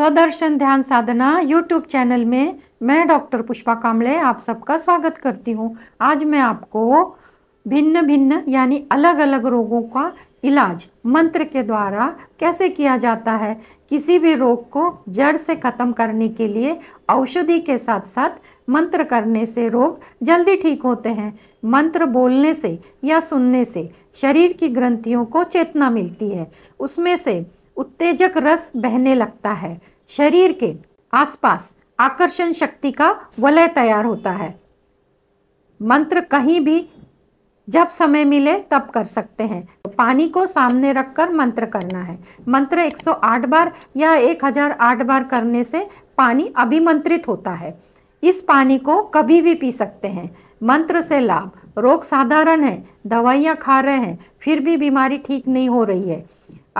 स्वदर्शन ध्यान साधना YouTube channel में मैं डॉक्टर पुष्पा कामले आप सबका स्वागत करती हूँ आज मैं आपको भिन्न भिन्न यानी अलग अलग रोगों का इलाज मंत्र के द्वारा कैसे किया जाता है किसी भी रोग को जड़ से ख़त्म करने के लिए औषधि के साथ साथ मंत्र करने से रोग जल्दी ठीक होते हैं मंत्र बोलने से या सुनने से शरीर की ग्रंथियों को चेतना मिलती है उसमें से उत्तेजक रस बहने लगता है शरीर के आसपास आकर्षण शक्ति का वलय तैयार होता है मंत्र कहीं भी जब समय मिले तब कर सकते हैं पानी को सामने रखकर मंत्र करना है मंत्र 108 बार या 1008 बार करने से पानी अभिमंत्रित होता है इस पानी को कभी भी पी सकते हैं मंत्र से लाभ रोग साधारण है दवाइयाँ खा रहे हैं फिर भी बीमारी ठीक नहीं हो रही है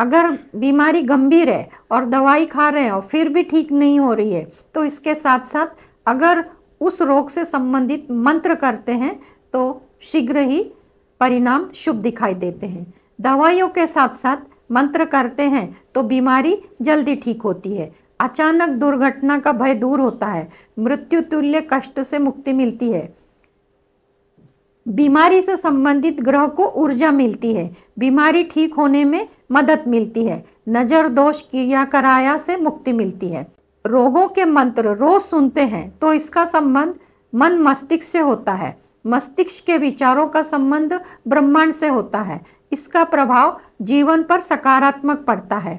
अगर बीमारी गंभीर है और दवाई खा रहे हैं और फिर भी ठीक नहीं हो रही है तो इसके साथ साथ अगर उस रोग से संबंधित मंत्र करते हैं तो शीघ्र ही परिणाम शुभ दिखाई देते हैं दवाइयों के साथ साथ मंत्र करते हैं तो बीमारी जल्दी ठीक होती है अचानक दुर्घटना का भय दूर होता है मृत्यु तुल्य कष्ट से मुक्ति मिलती है बीमारी से संबंधित ग्रह को ऊर्जा मिलती है बीमारी ठीक होने में मदद मिलती है नजर दोष क्रिया कराया से मुक्ति मिलती है रोगों के मंत्र रोज सुनते हैं तो इसका संबंध मन मस्तिष्क से होता है मस्तिष्क के विचारों का संबंध ब्रह्मांड से होता है इसका प्रभाव जीवन पर सकारात्मक पड़ता है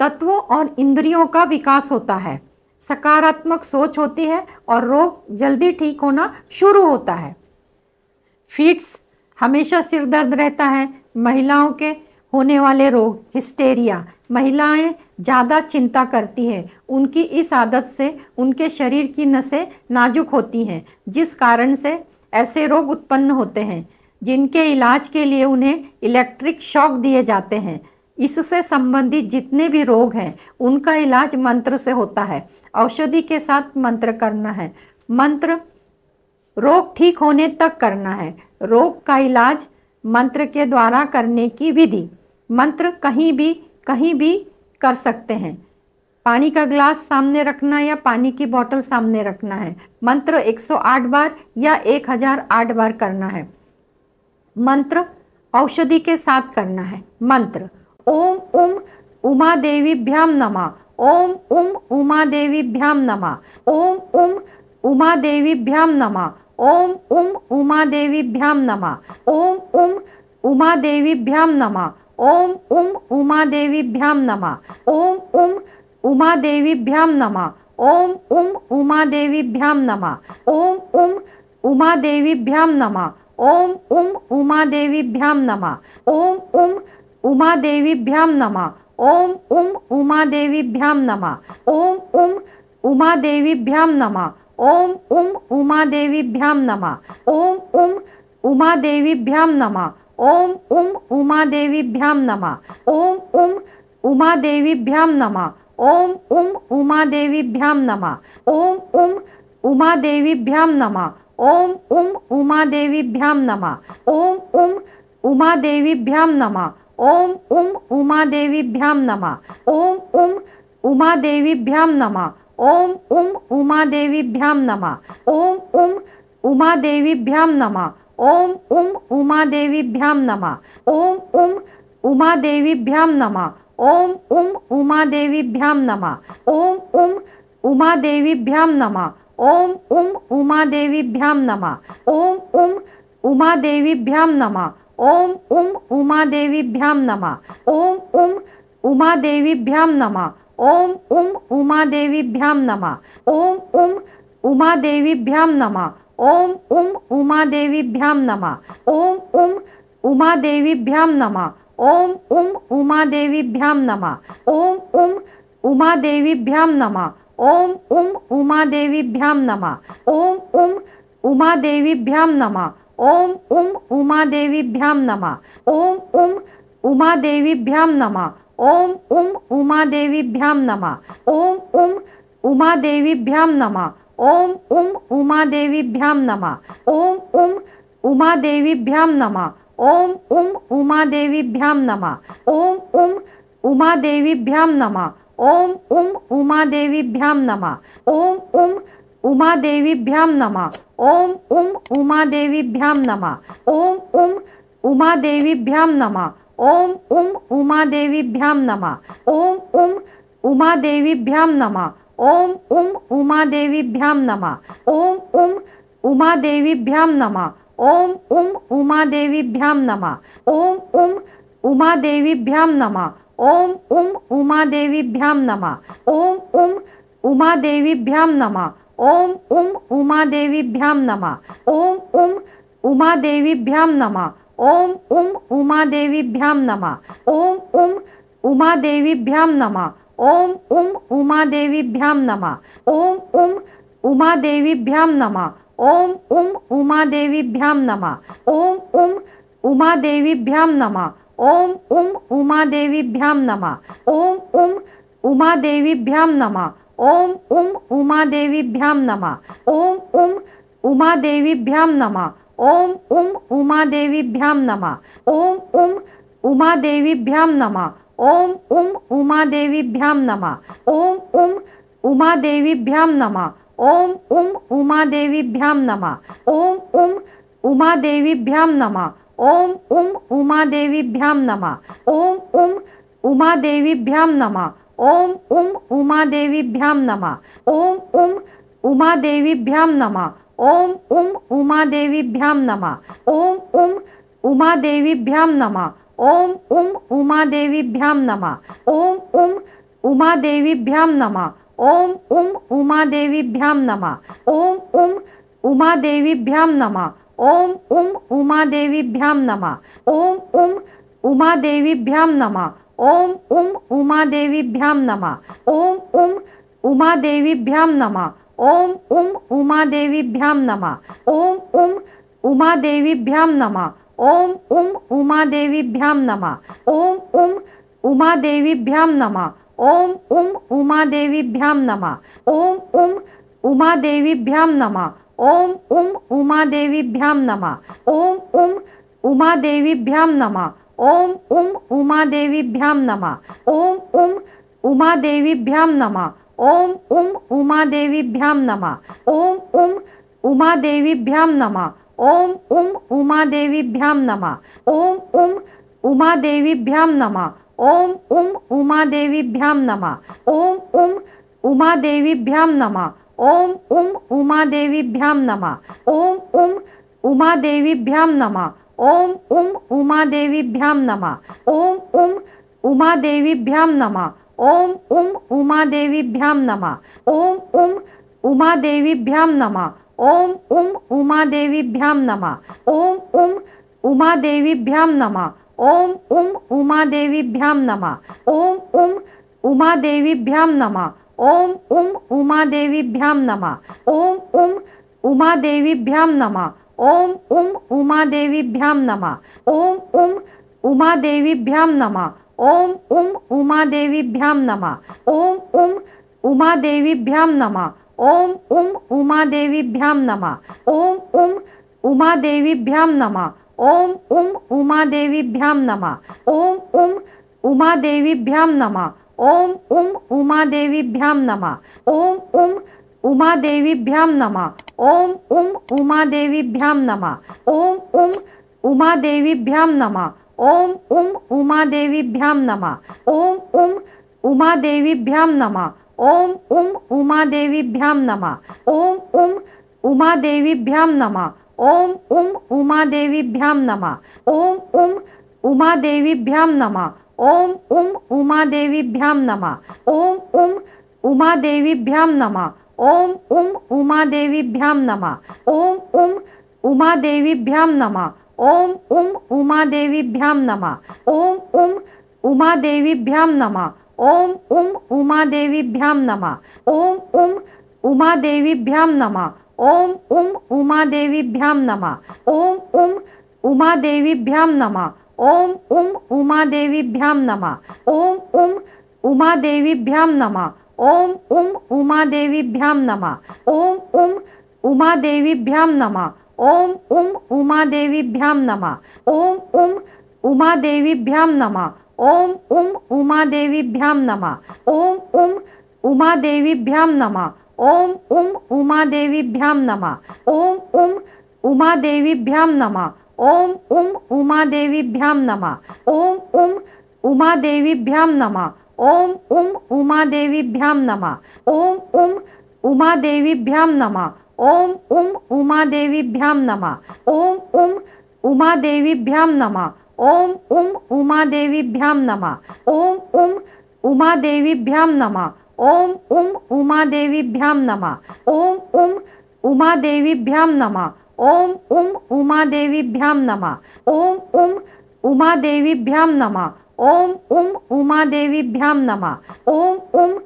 तत्वों और इंद्रियों का विकास होता है सकारात्मक सोच होती है और रोग जल्दी ठीक होना शुरू होता है फीट्स हमेशा सिर दर्द रहता है महिलाओं के होने वाले रोग हिस्टेरिया महिलाएं ज़्यादा चिंता करती हैं उनकी इस आदत से उनके शरीर की नसें नाजुक होती हैं जिस कारण से ऐसे रोग उत्पन्न होते हैं जिनके इलाज के लिए उन्हें इलेक्ट्रिक शॉक दिए जाते हैं इससे संबंधित जितने भी रोग हैं उनका इलाज मंत्र से होता है औषधि के साथ मंत्र करना है मंत्र रोग ठीक होने तक करना है रोग का इलाज मंत्र के द्वारा करने की विधि मंत्र कहीं भी कहीं भी कर सकते हैं पानी का ग्लास सामने रखना या पानी की बोतल सामने रखना है मंत्र 108 बार या 1008 बार करना है मंत्र औषधि के साथ करना है मंत्र ओम उम उमा देवी भ्याम नमा ओम उम उमा देवी भ्याम नमा ओम उम उमा देवी भ्याम नमा ओम उम उमा देवी भ्याम नमा ओम उम उमा देवी भ्याम नमा ओम उम उमा देवीभ्याम नमः ओम उम उमा देवीभ्याम नमः ओम उम उमा देवीभ्याम नमः ओम उम उमा देवीभ्याम नमः ओम उम उमा देवीभ्याम नमः ओम उम उमा देवीभ्याम नमः ओम उम उमा देवीभ्याम नमः ओम उम उमा देवीभ्याम नमः ओम उम उमा देवीभ्याम नमः ओम उम उमा देवीभ्याम नमः ओम उम उमा देवीभ्याम नमः ओम उम उमा देवीभ्याम नमः ओम उम उमा देवीभ्याम नमः ओम उम उमा देवीभ्याम नमः ओम उम उमा देवीभ्याम नमः ओम उम उमा देवीभ्याम नमः ओम उम उमा देवीभ्याम नमः ओम उम उमा देवीभ्याम नमः ओम उम उमा देवीभ्याम नमः ओम उम उमा देवीभ्याम नमः ओम उम उमा देवीभ्याम नमः ओम उम उमा देवीभ्याम नमः ओम उम उमा देवीभ्याम नमः ओम उम उमा देवीभ्याम नमः ओम उम उमा देवीभ्याम नमः ओम उम उमा देवीभ्याम नमः ओम उम उमा देवीभ्याम नमः ओम उम उमा देवीभ्याम नमः ओम उम उमा देवीभ्याम नमः ओम उम उमा देवीभ्याम नमः ओम उम उमा देवीभ्याम नमः ओम उम उमा देवीभ्याम नमः ओम उम उमा देवीभ्याम नमः ओम उम उमा देवीभ्याम नमः ओम उम उमा देवीभ्याम नमः ओम उम उमा देवीभ्याम नमः ओम उम उमा देवीभ्याम नमः ओम उम उमा देवीभ्याम नमः ओम उम उमा देवीभ्याम नमः ओम उम उमा देवीभ्याम नमः ओम उम उमा देवीभ्याम नमः ओम उम उमा देवीभ्याम नमः ओम उम उमा देवीभ्याम नमः ओम उम उमा देवीभ्याम नमः ओम उम उमा देवीभ्याम नमः ओम उम उमा देवीभ्याम नमः ओम उम उमा देवीभ्याम नमः ओम उम उमा देवीभ्याम नमः ओम उम उमा देवीभ्याम नमः ओम उम उमा देवीभ्याम नमः ओम उम उमा देवीभ्याम नमः ओम उम उमा देवीभ्याम नमः ओम उम उमा देवीभ्याम नमः ओम उम उमा देवीभ्याम नमः ओम उम उमा देवीभ्याम नमः ओम उम उमा देवीभ्याम नमः ओम उम उमा देवीभ्याम नमः ओम उम उमा देवीभ्याम नमः ओम उम उमा देवीभ्याम नमः ओम उम उमा देवीभ्याम नमः ओम उम उमा देवीभ्याम नमः ओम उम उमा देवीभ्याम नमः ओम उम उमा देवीभ्याम नमः ओम उम उमा देवीभ्याम नमः ओम उम उमा देवीभ्याम नमः ओम उम उमा देवीभ्याम नमः ओम उम उमा देवीभ्याम नमः ओम उम उमा देवीभ्याम नमः ओम उम उमा देवीभ्याम नमः ओम उम उमा देवीभ्याम नमः ओम उम उमा देवीभ्याम नमः ओम उम उमा देवीभ्याम नमः ओम उम उमा देवीभ्याम नमः ओम उम उमा देवीभ्याम नमः ओम उम उमा देवीभ्याम नमः ओम उम उमा देवीभ्याम नमः ओम उम उमा देवीभ्याम नमः ओम उम उमा देवीभ्याम नमः ओम उम उमा देवीभ्याम नमः ओम उम उमा देवीभ्याम नमः ओम उम उमा देवीभ्याम नमः ओम उम उमा देवीभ्याम नमः ओम उम उमा देवीभ्याम नमः ओम उम उमा देवीभ्याम नमः ओम उम उमा देवीभ्याम नमः ओम उम उमा देवीभ्याम नमः ओम उम उमा देवीभ्याम नमः ओम उम उमा देवीभ्याम नमः ओम उम उमा देवीभ्याम नमः ओम उम उमा देवीभ्याम नमः ओम उम उमा देवीभ्याम नमः ओम उम उमा देवीभ्याम नमः ओम उम उमा देवीभ्याम नमः ओम उम उमा देवीभ्याम नमः ओम उम उमा देवीभ्याम नमः ओम उम उमा देवीभ्याम नमः ओम उम उमा देवीभ्याम नमः ओम उम उमा देवीभ्याम नमः ओम उम उमा देवीभ्याम नमः ओम उम उमा देवीभ्याम नमः ओम उम उमा देवीभ्याम नमः ओम उम उमा देवीभ्याम नमः ओम उम उमा देवीभ्याम नमः ओम उम उमा देवीभ्याम नमः ओम उम उमा देवीभ्याम नमः ओम उम उमा देवीभ्याम नमः ओम उम उमा देवीभ्याम नमः ओम उम उमा देवीभ्याम नमः ओम उम उमा देवीभ्याम नमः ओम उम उमा देवीभ्याम नमः ओम उम उमा देवीभ्याम नमः ओम उम उमा देवीभ्याम नमः ओम उम उमा देवीभ्याम नमः ओम उम उमा देवीभ्याम नमः ओम उम उमा देवीभ्याम नमः ओम उम उमा देवीभ्याम नमः ओम उम उमा देवीभ्याम नमः ओम उम उमा देवीभ्याम नमः ओम उम उमा देवीभ्याम नमः ओम उम उमा देवीभ्याम नमः ओम उम उमा देवीभ्याम नमः ओम उम उमा देवीभ्याम नमः ओम उम उमा देवीभ्याम नमः ओम उम उमा देवीभ्याम नमः ओम उम उमा देवीभ्याम नमः ओम उम उमा देवीभ्याम नमः ओम उम उमा देवीभ्याम नमः ओम उम उमा देवीभ्याम नमः ओम उम उमा देवीभ्याम नमः ओम उम उमा देवीभ्याम नमः ओम उम उमा देवीभ्याम नमः ओम उम उमा देवीभ्याम नमः ओम उम उमा देवीभ्याम नमः ओम उम उमा देवीभ्याम नमः ओम उम उमा देवीभ्याम नमः ओम उम उमा देवीभ्याम नमः ओम उम उमा देवीभ्याम नमः ओम उम उमा देवीभ्याम नमः ओम उम उमा देवीभ्याम नमः ओम उम उमा देवीभ्याम नमः ओम उम उमा देवीभ्याम नमः ओम उम उमा देवीभ्याम नमः ओम उम उमा देवीभ्याम नमः ओम उम उमा देवीभ्याम नमः ओम उम उमा देवीभ्याम नमः ओम उम उमा देवीभ्याम नमः ओम उम उमा देवीभ्याम नमः ओम उम उमा देवीभ्याम नमः ओम उम उमा देवीभ्याम नमः ओम उम उमा देवीभ्याम नमः ओम उम उमा देवीभ्याम नमः ओम उम उमा देवीभ्याम नमः ओम उम उमा देवीभ्याम नमः ओम उम उमा देवीभ्याम नमः ओम उम उमा देवीभ्याम नमः ओम उम उमा देवीभ्याम नमः ओम उम उमा देवीभ्याम नमः ओम उम उमा देवीभ्याम नमः ओम उम उमा देवीभ्याम नमः ओम उम उमा देवीभ्याम नमः ओम उम उमा देवीभ्याम नमः ओम उम उमा देवीभ्याम नमः ओम उम उमा देवीभ्याम नमः ओम उम उमा देवीभ्याम नमः ओम उम उमा देवीभ्याम नमः ओम उम उमा देवीभ्याम नमः ओम उम उमा देवीभ्याम नमः ओम उम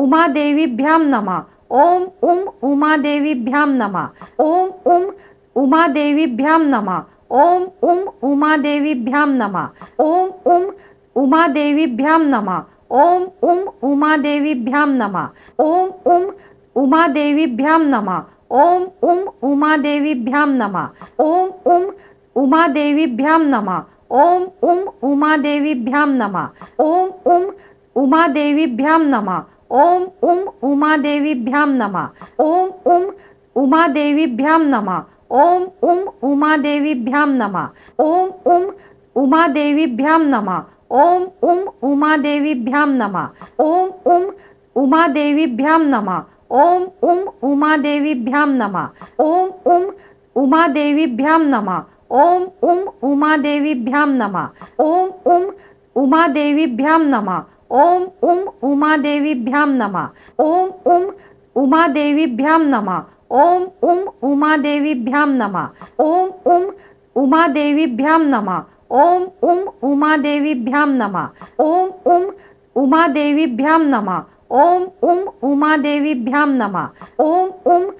उमा देवीभ्याम नमः ओम उम उमा देवीभ्याम नमः ओम उम उमा देवीभ्याम नमः ओम उम उमा देवीभ्याम नमः ओम उम उमा देवीभ्याम नमः ओम उम उमा देवीभ्याम नमः ओम उम उमा देवीभ्याम नमः ओम उम उमा देवीभ्याम नमः ओम उम उमा देवीभ्याम नमः ओम उम उमा देवीभ्याम नमः ओम उम उमा देवीभ्याम नमः ओम उम उमा देवीभ्याम नमः ओम उम उमा देवीभ्याम नमः ओम उम उमा देवीभ्याम नमः ओम उम उमा देवीभ्याम नमः ओम उम उमा देवीभ्याम नमः ओम उम उमा देवीभ्याम नमः ओम उम उमा देवीभ्याम नमः ओम उम उमा देवीभ्याम नमः ओम उम उमा देवीभ्याम नमः ओम उम उमा देवीभ्याम नमः ओम उम उमा देवीभ्याम नमः ओम उम उमा देवीभ्याम नमः ओम उम उमा देवीभ्याम नमः ओम उम उमा देवीभ्याम नमः ओम उम उमा देवीभ्याम नमः ओम उम उमा देवीभ्याम नमः ओम उम उमा देवीभ्याम नमः ओम उम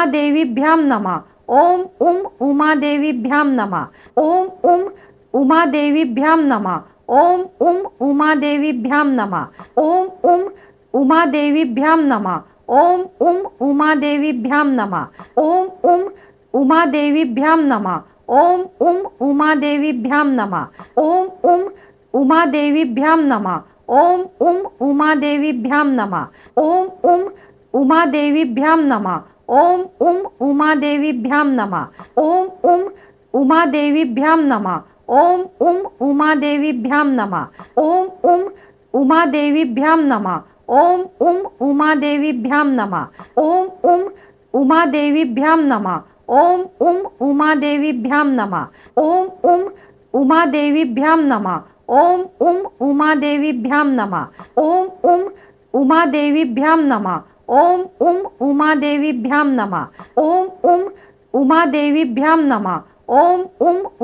उमा देवीभ्याम नमः ओम उम उमा देवीभ्याम नमः ओम उम उमा देवीभ्याम नमः ओम उम उमा देवीभ्याम नमः ओम उम उमा देवीभ्याम नमः ओम उम उमा देवीभ्याम नमः ओम उम उमा देवीभ्याम नमः ओम उम उमा देवीभ्याम नमः ओम उम उमा देवीभ्याम नमः ओम उम उमा देवीभ्याम नमः ओम उम उमा देवीभ्याम नमः ओम उम उमा देवीभ्याम नमः ओम उम उमा देवीभ्याम नमः ओम उम उमा देवीभ्याम नमः ओम उम उमा देवीभ्याम नमः ओम उम उमा देवीभ्याम नमः ओम उम उमा देवीभ्याम नमः ओम उम उमा देवीभ्याम नमः ओम उम उमा देवीभ्याम नमः ओम उम उमा देवीभ्याम नमः ओम उम उमा देवीभ्याम नमः ओम उम उमा देवीभ्याम नमः ओम उम उमा देवीभ्याम नमः ओम उम उमा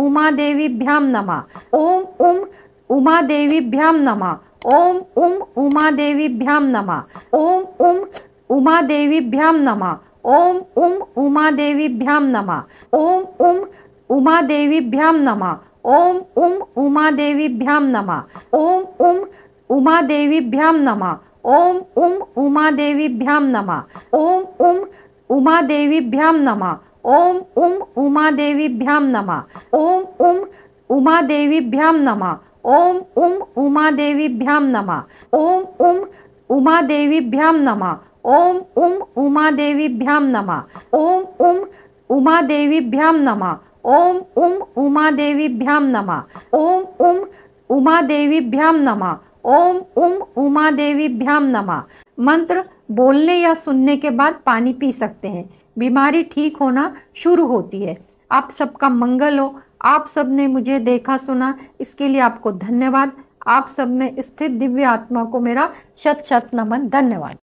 देवीभ्याम नमः ओम उम उमा देवीभ्याम नमः ओम उम उमा देवीभ्याम नमः ओम उम उमा देवीभ्याम नमः ओम उम उमा देवीभ्याम नमः ओम उम उमा देवीभ्याम नमः ओम उम उमा देवीभ्याम नमः ओम उम उमा देवीभ्याम नमः ओम उम उमा देवीभ्याम नमः ओम उम उमा देवीभ्याम नमः ओम उम उमा देवीभ्याम नमः ओम उम उमा देवीभ्याम नमः ओम उम उमा देवीभ्याम नमः ओम उम उमा देवीभ्याम नमः ओम उम उमा देवीभ्याम नमः ओम उम उमा देवीभ्याम नमः ओम उम उमा देवीभ्याम नमः ओम उम उमा देवीभ्याम नमः ओम उम उमा देवीभ्याम नमः मंत्र बोलने या सुनने के बाद पानी पी सकते हैं बीमारी ठीक होना शुरू होती है आप सबका मंगल हो आप सब ने मुझे देखा सुना इसके लिए आपको धन्यवाद आप सब में स्थित दिव्य आत्मा को मेरा शत शत नमन धन्यवाद